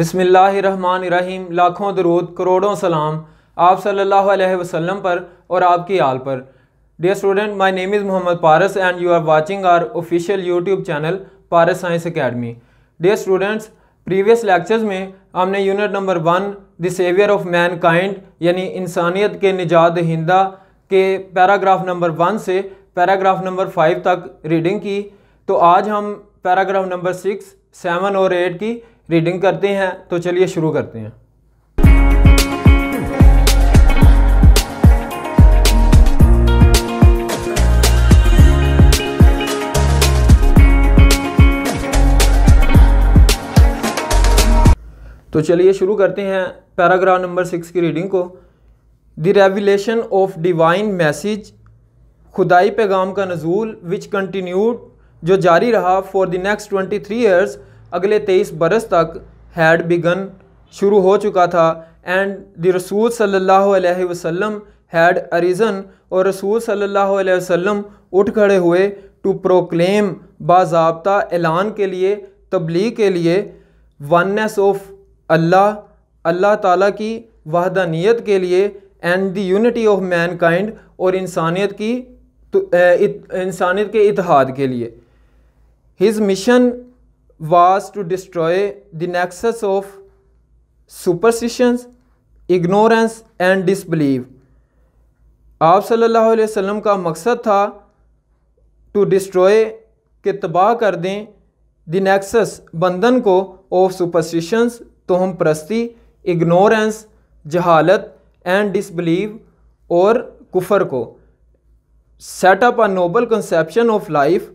बिसमीम लाखों दरूद करोड़ों सलाम आप सल्लल्लाहु अलैहि वसल्लम पर और आपकी आल पर dear student my name is Mohammad Paras and you are watching our official YouTube channel Paras science academy dear students previous lectures में हमने unit number one the saviour of mankind यानी इंसानियत के निजात हिंदा के पैराग्राफ नंबर वन से पैराग्राफ नंबर फाइव तक रीडिंग की तो आज हम पैराग्राफ नंबर सिक्स सेवन और एट की रीडिंग करते हैं तो चलिए शुरू करते हैं तो चलिए शुरू करते हैं पैराग्राफ नंबर सिक्स की रीडिंग को the revelation of divine message खुदाई पैगाम का नजूल विच कंटिन्यूड जो जारी रहा for the next twenty three years अगले तेईस बरस तक हैड बिगन शुरू हो चुका था एंड द रसूल सल्लल्लाहु अलैहि वसल्लम हैड अरिजन और रसूल सल्लल्लाहु अलैहि वसल्लम उठ खड़े हुए टू प्रोक्लेम बाबा ऐलान के लिए तबलीग के लिए वननेस ऑफ अल्लाह अल्लाह ताला की वहदानियत के लिए and the unity of mankind और इंसानियत की तो, इंसानियत के इतिहाद के लिए his mission was to destroy the nexus of superstitions ignorance and disbelieve आप सल्लल्लाहु अलैहि वसल्लम का मकसद था टू डिस्ट्रॉय के तबाह कर दें द नेक्सस बंधन को ऑफ सुपरसिशंस तो हम प्रस्ती इग्नोरेंस जहालत एंड डिसबिलीव और कुफर को set up a noble conception of life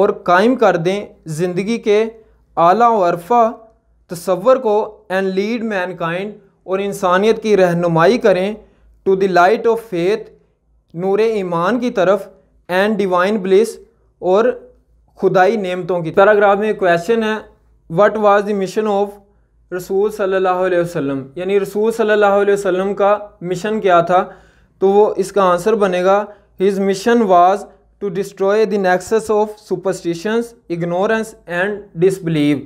और कायम कर दें ज़िंदगी के आला वरफा तस्वर को एंड लीड मैनकाइंड और इंसानियत की रहनुमाई करें to the light of faith नूर ईमान की तरफ एंड डिवाइन ब्लिस और खुदाई नेमतों की पैराग्राफ में क्वेश्चन है what was the mission of रसूल सल्लल्लाहु अलैहि वसल्लम यानी रसूल सल्लल्लाहु अलैहि वसल्लम का मिशन क्या था तो वो इसका आंसर बनेगा his mission was to destroy the nexus of superstitions ignorance and disbelieve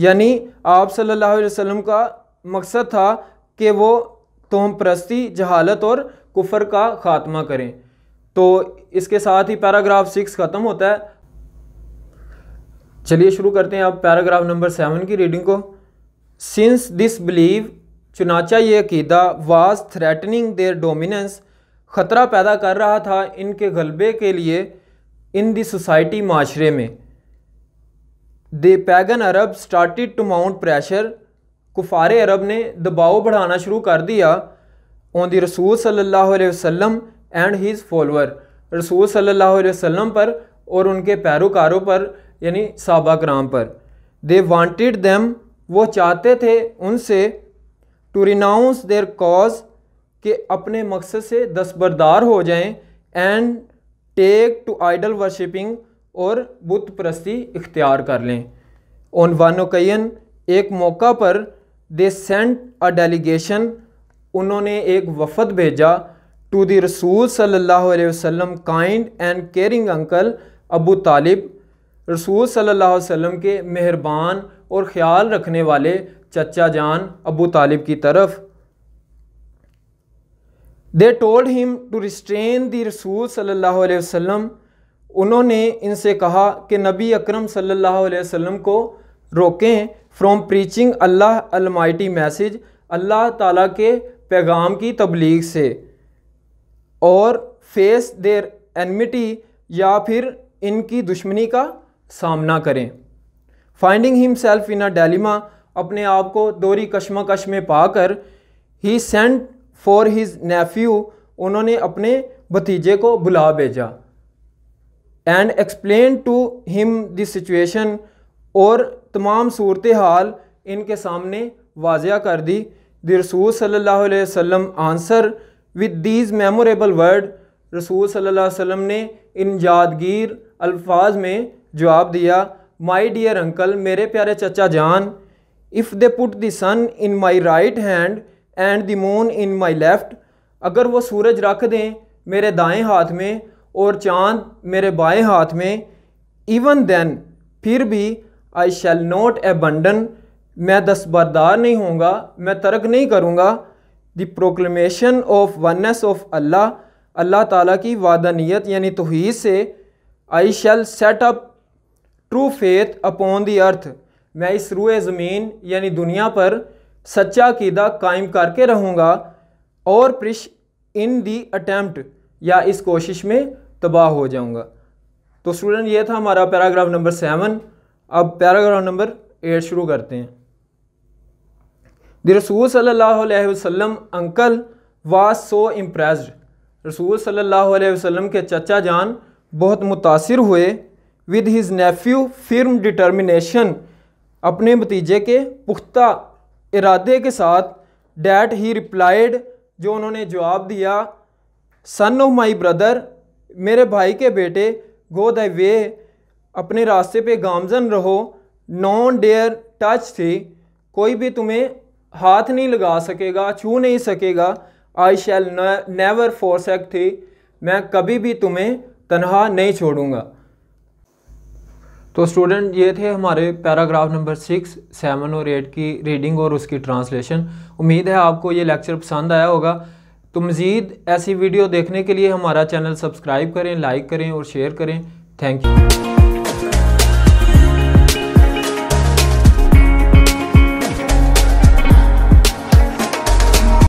यानी आप सल्लल्लाहु अलैहि वसल्लम का मकसद था कि वो तोहम प्रस्ती जहालत और कुफर का ख़ात्मा करें तो इसके साथ ही पैराग्राफ सिक्स ख़त्म होता है चलिए शुरू करते हैं आप पैराग्राफ नंबर सेवन की रीडिंग को सिंस दिस बिलीव चुनाचा ये अकीदा वाज थ्रेटनिंग देयर डोमिनेंस ख़तरा पैदा कर रहा था इनके गलबे के लिए इन दी सोसाइटी माशरे में the pagan Arab started to mount pressure कुफार अरब ने दबाव बढ़ाना शुरू कर दिया ऑन दी रसूल सल्लल्लाहु अलैहि वसल्लम एंड हीज़ फॉलोअर रसूल सल्लल्लाहु अलैहि वसल्लम पर और उनके पैरोकारों पर यानी साबा कराम पर दे वांटेड देम वो चाहते थे उनसे टू रिनाउंस देयर कॉज कि अपने मकसद से दस्तबरदार हो जाएं and take to idol worshipping और बुत प्रस्ती इख्तियार कर लें ऑन वन ओकेजन एक मौका पर दे सेंट अ डेलीगेशन उन्होंने एक वफद भेजा टू द रसूल सल्लल्लाहु अलैहि वसल्लम kind and caring uncle Abu Talib रसूल सल्लल्लाहु अलैहि वसल्लम के मेहरबान और ख्याल रखने वाले चचा जान अबू तालिब की तरफ they told him to restrain the रसूल सल्लल्लाहु अलैहि वसल्लम उन्होंने इनसे कहा कि नबी अकरम सल्लल्लाहु अलैहि वसल्लम को रोकें from preaching Allah almighty message अल्लाह ताला के पैगाम की तबलीग से और फेस देर एनमिटी या फिर इनकी दुश्मनी का सामना करें finding himself in a dilemma अपने आप को दोरी कश्मकश में पाकर he sent for his nephew उन्होंने अपने भतीजे को बुला भेजा and explain to him this situation और तमाम सूरत हाल इनके सामने वाजिया कर दी द रसूल सल्लल्लाहु अलैहि वसल्लम answer with these memorable word रसूल सल्लल्लाहु अलैहि वसल्लम ने इन यादगीर अल्फाज में जवाब दिया माई डियर अंकल मेरे प्यारे चचा जान if they put the sun in my right hand and the moon in my left अगर वो सूरज रख दें मेरे दाएं हाथ में और चांद मेरे बाएं हाथ में इवन देन फिर भी आई शैल ए एबंडन मैं दस्बरदार नहीं होऊंगा मैं तर्क नहीं करूँगा the proclamation of oneness of Allah अल्लाह ताला की वादनीत यानी तोहद से I shall set up true faith upon the earth मैं इस रूए ज़मीन यानी दुनिया पर सच्चा कीदा कायम करके रहूँगा और प्रिश इन दी अटैम्प्ट या इस कोशिश में तबाह हो जाऊँगा तो स्टूडेंट ये था हमारा पैराग्राफ नंबर सेवन अब पैराग्राफ नंबर एट शुरू करते हैं द रसूल सल्लल्लाहु अलैहि वसल्लम अंकल वाज सो इम्प्रेस रसूल सल्लल्लाहु अलैहि वसल्लम के चचा जान बहुत मुतासर हुए विद हिज़ नेफ्यू फिर डिटर्मिनेशन अपने भतीजे के पुख्ता इरादे के साथ डैट ही रिप्लाइड जो उन्होंने जवाब दिया सन ऑफ माई ब्रदर मेरे भाई के बेटे गो द वे अपने रास्ते पे गामजन रहो नॉन डेयर टच थी कोई भी तुम्हें हाथ नहीं लगा सकेगा छू नहीं सकेगा आई शैल नेवर फोर्सेक थी मैं कभी भी तुम्हें तनहा नहीं छोड़ूंगा तो स्टूडेंट ये थे हमारे पैराग्राफ नंबर सिक्स सेवन और एट की रीडिंग और उसकी ट्रांसलेशन उम्मीद है आपको ये लेक्चर पसंद आया होगा तो मज़ीद ऐसी वीडियो देखने के लिए हमारा चैनल सब्सक्राइब करें लाइक करें और शेयर करें थैंक यू